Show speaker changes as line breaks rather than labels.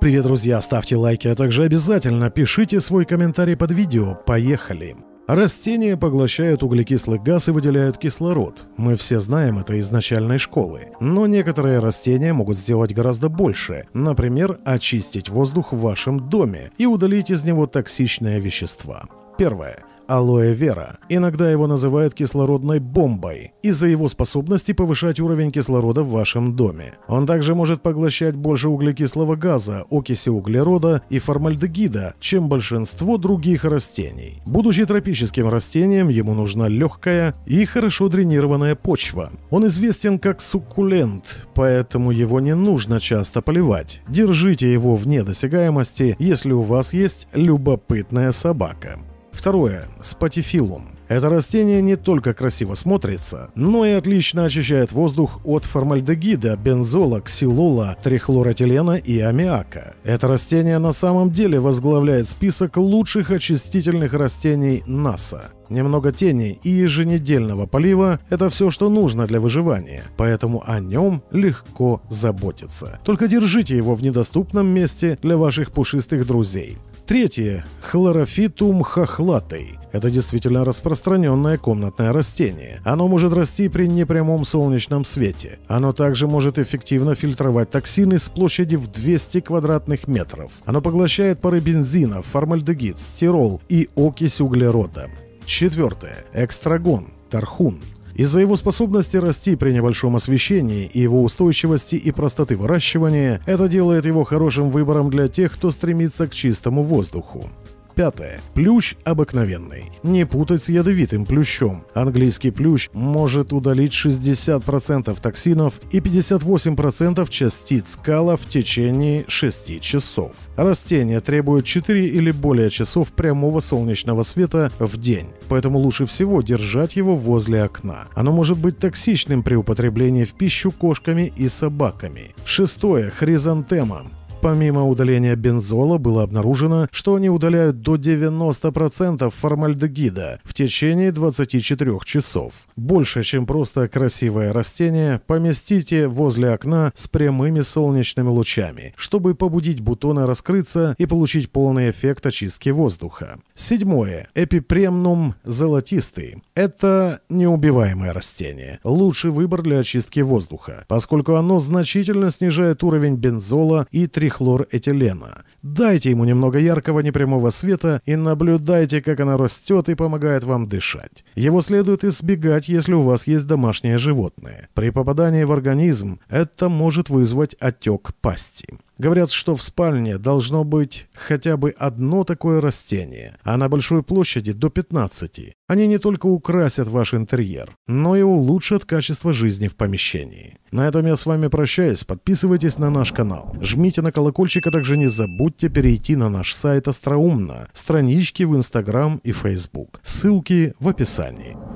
Привет, друзья! Ставьте лайки, а также обязательно пишите свой комментарий под видео. Поехали! Растения поглощают углекислый газ и выделяют кислород. Мы все знаем это из начальной школы. Но некоторые растения могут сделать гораздо больше. Например, очистить воздух в вашем доме и удалить из него токсичные вещества. Первое алоэ вера. Иногда его называют кислородной бомбой из-за его способности повышать уровень кислорода в вашем доме. Он также может поглощать больше углекислого газа, окиси углерода и формальдегида, чем большинство других растений. Будучи тропическим растением, ему нужна легкая и хорошо дренированная почва. Он известен как суккулент, поэтому его не нужно часто поливать. Держите его вне досягаемости, если у вас есть любопытная собака. Второе. Спатифилум. Это растение не только красиво смотрится, но и отлично очищает воздух от формальдегида, бензола, ксилола, трихлоротилена и аммиака. Это растение на самом деле возглавляет список лучших очистительных растений НАСА. Немного тени и еженедельного полива – это все, что нужно для выживания, поэтому о нем легко заботиться. Только держите его в недоступном месте для ваших пушистых друзей. Третье – хлорофитум хохлатый. Это действительно распространенное комнатное растение. Оно может расти при непрямом солнечном свете. Оно также может эффективно фильтровать токсины с площади в 200 квадратных метров. Оно поглощает пары бензина, формальдегид, стирол и окись углерода. Четвертое – экстрагон, тархун. Из-за его способности расти при небольшом освещении и его устойчивости и простоты выращивания, это делает его хорошим выбором для тех, кто стремится к чистому воздуху. Пятое. Плющ обыкновенный. Не путать с ядовитым плющом. Английский плющ может удалить 60% токсинов и 58% частиц кала в течение 6 часов. Растение требует 4 или более часов прямого солнечного света в день, поэтому лучше всего держать его возле окна. Оно может быть токсичным при употреблении в пищу кошками и собаками. Шестое. Хризантема. Помимо удаления бензола, было обнаружено, что они удаляют до 90% формальдегида в течение 24 часов. Больше, чем просто красивое растение, поместите возле окна с прямыми солнечными лучами, чтобы побудить бутоны раскрыться и получить полный эффект очистки воздуха. Седьмое. Эпипремнум золотистый. Это неубиваемое растение. Лучший выбор для очистки воздуха, поскольку оно значительно снижает уровень бензола и трихлоридина трихлоретилена. Дайте ему немного яркого непрямого света и наблюдайте, как она растет и помогает вам дышать. Его следует избегать, если у вас есть домашнее животное. При попадании в организм это может вызвать отек пасти. Говорят, что в спальне должно быть хотя бы одно такое растение, а на большой площади до 15. Они не только украсят ваш интерьер, но и улучшат качество жизни в помещении. На этом я с вами прощаюсь. Подписывайтесь на наш канал, жмите на колокольчик, а также не забудьте перейти на наш сайт Остроумно, странички в Инстаграм и Фейсбук. Ссылки в описании.